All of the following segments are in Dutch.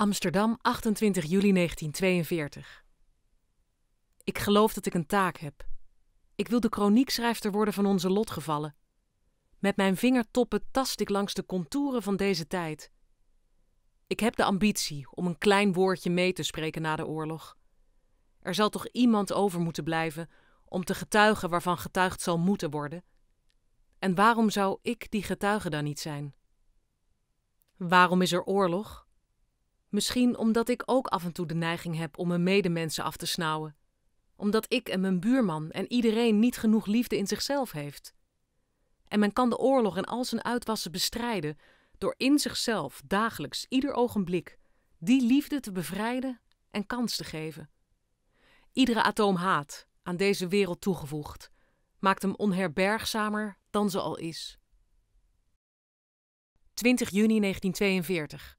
Amsterdam, 28 juli 1942. Ik geloof dat ik een taak heb. Ik wil de chroniekschrijfster worden van onze lotgevallen. Met mijn vingertoppen tast ik langs de contouren van deze tijd. Ik heb de ambitie om een klein woordje mee te spreken na de oorlog. Er zal toch iemand over moeten blijven om te getuigen waarvan getuigd zal moeten worden? En waarom zou ik die getuige dan niet zijn? Waarom is er oorlog? Misschien omdat ik ook af en toe de neiging heb om mijn medemensen af te snauwen. Omdat ik en mijn buurman en iedereen niet genoeg liefde in zichzelf heeft. En men kan de oorlog en al zijn uitwassen bestrijden door in zichzelf dagelijks, ieder ogenblik, die liefde te bevrijden en kans te geven. Iedere atoom haat, aan deze wereld toegevoegd, maakt hem onherbergzamer dan ze al is. 20 juni 1942.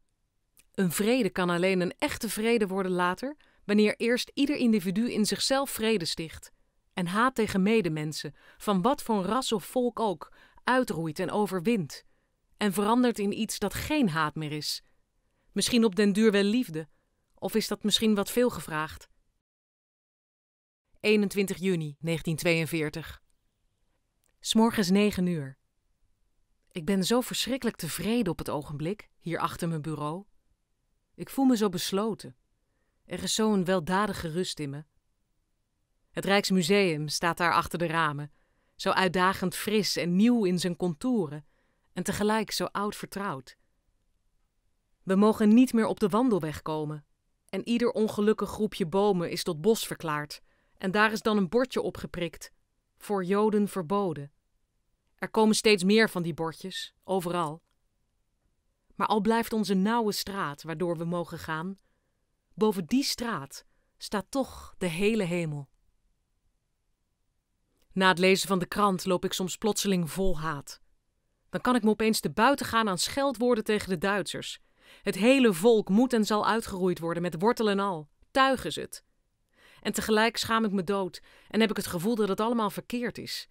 Een vrede kan alleen een echte vrede worden later, wanneer eerst ieder individu in zichzelf vrede sticht en haat tegen medemensen, van wat voor ras of volk ook, uitroeit en overwint, en verandert in iets dat geen haat meer is. Misschien op den duur wel liefde, of is dat misschien wat veel gevraagd? 21 juni 1942. S'morgens 9 uur. Ik ben zo verschrikkelijk tevreden op het ogenblik, hier achter mijn bureau. Ik voel me zo besloten. Er is zo'n weldadige rust in me. Het Rijksmuseum staat daar achter de ramen, zo uitdagend fris en nieuw in zijn contouren en tegelijk zo oud vertrouwd. We mogen niet meer op de wandelweg komen en ieder ongelukkig groepje bomen is tot bos verklaard en daar is dan een bordje opgeprikt: voor Joden verboden. Er komen steeds meer van die bordjes, overal. Maar al blijft onze nauwe straat waardoor we mogen gaan, boven die straat staat toch de hele hemel. Na het lezen van de krant loop ik soms plotseling vol haat. Dan kan ik me opeens te buiten gaan aan scheldwoorden tegen de Duitsers. Het hele volk moet en zal uitgeroeid worden met wortel en al. Tuigen ze het. En tegelijk schaam ik me dood en heb ik het gevoel dat het allemaal verkeerd is.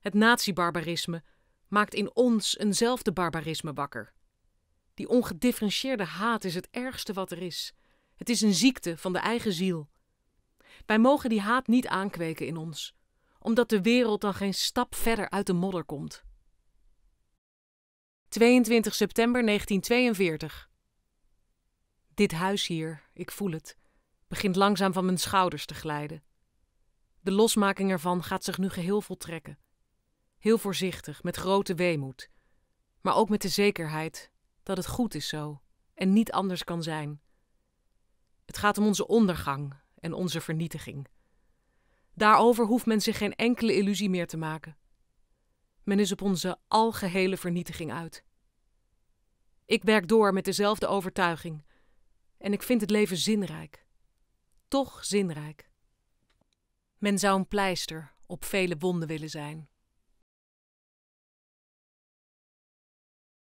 Het nazi-barbarisme maakt in ons eenzelfde barbarisme wakker. Die ongedifferentieerde haat is het ergste wat er is. Het is een ziekte van de eigen ziel. Wij mogen die haat niet aankweken in ons, omdat de wereld dan geen stap verder uit de modder komt. 22 september 1942. Dit huis hier, ik voel het, begint langzaam van mijn schouders te glijden. De losmaking ervan gaat zich nu geheel voltrekken. Heel voorzichtig, met grote weemoed, maar ook met de zekerheid dat het goed is zo en niet anders kan zijn. Het gaat om onze ondergang en onze vernietiging. Daarover hoeft men zich geen enkele illusie meer te maken. Men is op onze algehele vernietiging uit. Ik werk door met dezelfde overtuiging en ik vind het leven zinrijk. Toch zinrijk. Men zou een pleister op vele wonden willen zijn.